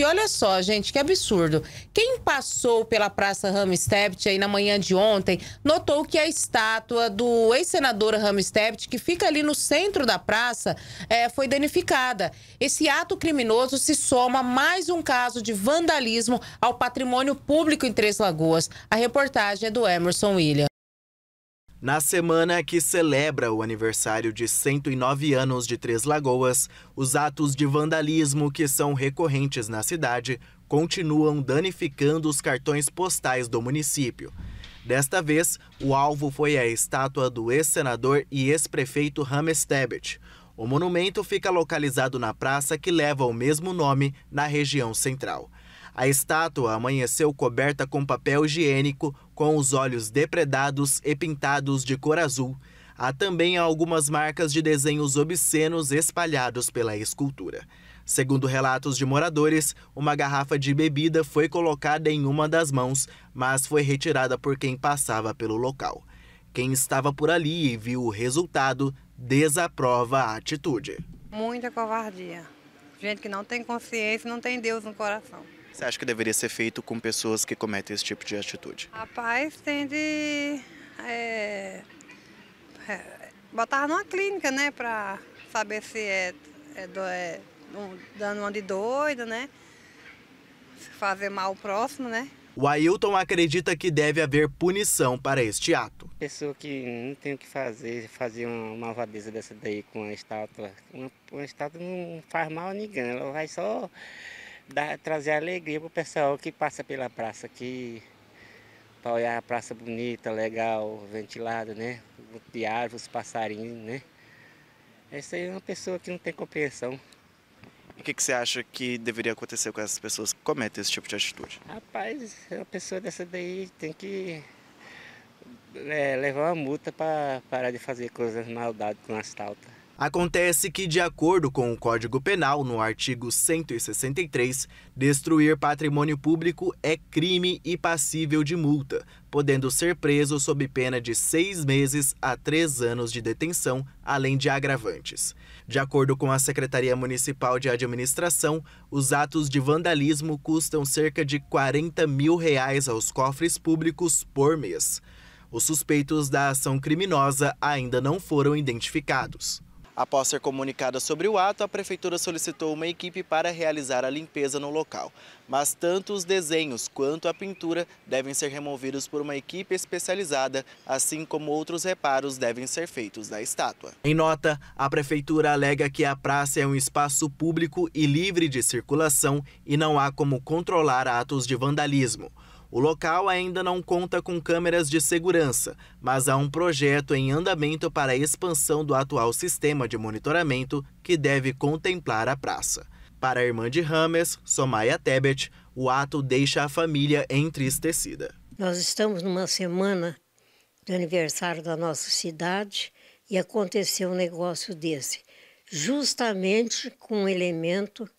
E olha só, gente, que absurdo. Quem passou pela Praça Ramstept aí na manhã de ontem notou que a estátua do ex-senador Ramstept, que fica ali no centro da praça, é, foi danificada. Esse ato criminoso se soma a mais um caso de vandalismo ao patrimônio público em Três Lagoas. A reportagem é do Emerson William. Na semana que celebra o aniversário de 109 anos de Três Lagoas, os atos de vandalismo que são recorrentes na cidade continuam danificando os cartões postais do município. Desta vez, o alvo foi a estátua do ex-senador e ex-prefeito Rames Tebet. O monumento fica localizado na praça que leva o mesmo nome na região central. A estátua amanheceu coberta com papel higiênico, com os olhos depredados e pintados de cor azul. Há também algumas marcas de desenhos obscenos espalhados pela escultura. Segundo relatos de moradores, uma garrafa de bebida foi colocada em uma das mãos, mas foi retirada por quem passava pelo local. Quem estava por ali e viu o resultado desaprova a atitude. Muita covardia. Gente que não tem consciência, não tem Deus no coração. Você acha que deveria ser feito com pessoas que cometem esse tipo de atitude? Rapaz, tem de é, é, botar numa clínica, né, para saber se é, é, do, é um, dando uma de doido, né, se fazer mal ao próximo, né. O Ailton acredita que deve haver punição para este ato. Pessoa que não tem o que fazer, fazer uma malvadeza dessa daí com a estátua. Uma, uma estátua não faz mal a ninguém, ela vai só dar, trazer alegria pro pessoal que passa pela praça aqui, para olhar a praça bonita, legal, ventilada, né? De árvores, passarinhos, né? Essa aí é uma pessoa que não tem compreensão. E o que, que, você acha que deveria acontecer com essas pessoas que cometem esse tipo de atitude? Rapaz, uma pessoa dessa daí tem que é, levar uma multa para parar de fazer coisas maldades com as tautas. Acontece que, de acordo com o Código Penal, no artigo 163, destruir patrimônio público é crime e passível de multa, podendo ser preso sob pena de seis meses a três anos de detenção, além de agravantes. De acordo com a Secretaria Municipal de Administração, os atos de vandalismo custam cerca de 40 mil reais aos cofres públicos por mês. Os suspeitos da ação criminosa ainda não foram identificados. Após ser comunicada sobre o ato, a prefeitura solicitou uma equipe para realizar a limpeza no local. Mas tanto os desenhos quanto a pintura devem ser removidos por uma equipe especializada, assim como outros reparos devem ser feitos na estátua. Em nota, a prefeitura alega que a praça é um espaço público e livre de circulação e não há como controlar atos de vandalismo. O local ainda não conta com câmeras de segurança, mas há um projeto em andamento para a expansão do atual sistema de monitoramento que deve contemplar a praça. Para a irmã de Rames, Somaya Tebet, o ato deixa a família entristecida. Nós estamos numa semana do aniversário da nossa cidade e aconteceu um negócio desse, justamente com um elemento,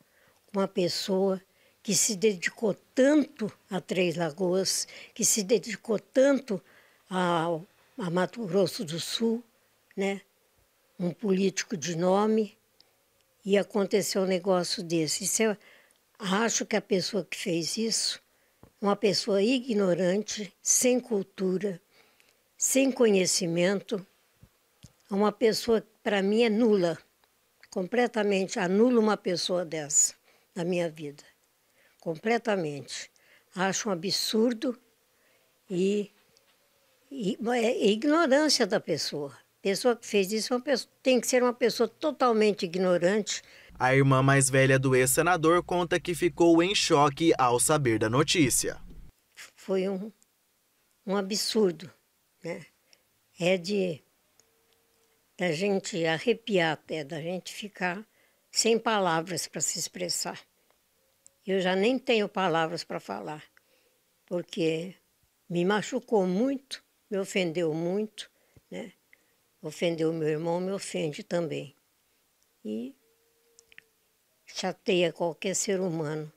uma pessoa que se dedicou tanto a Três Lagoas, que se dedicou tanto ao, a Mato Grosso do Sul, né? um político de nome, e aconteceu um negócio desse. Isso eu acho que a pessoa que fez isso, uma pessoa ignorante, sem cultura, sem conhecimento, uma pessoa que para mim é nula, completamente anula uma pessoa dessa na minha vida completamente. Acho um absurdo e, e é, é ignorância da pessoa. Pessoa que fez isso é pessoa, tem que ser uma pessoa totalmente ignorante. A irmã mais velha do ex-senador conta que ficou em choque ao saber da notícia. Foi um, um absurdo, né? É de da gente arrepiar até, da gente ficar sem palavras para se expressar. Eu já nem tenho palavras para falar, porque me machucou muito, me ofendeu muito, né? Ofendeu meu irmão, me ofende também. E chateia qualquer ser humano.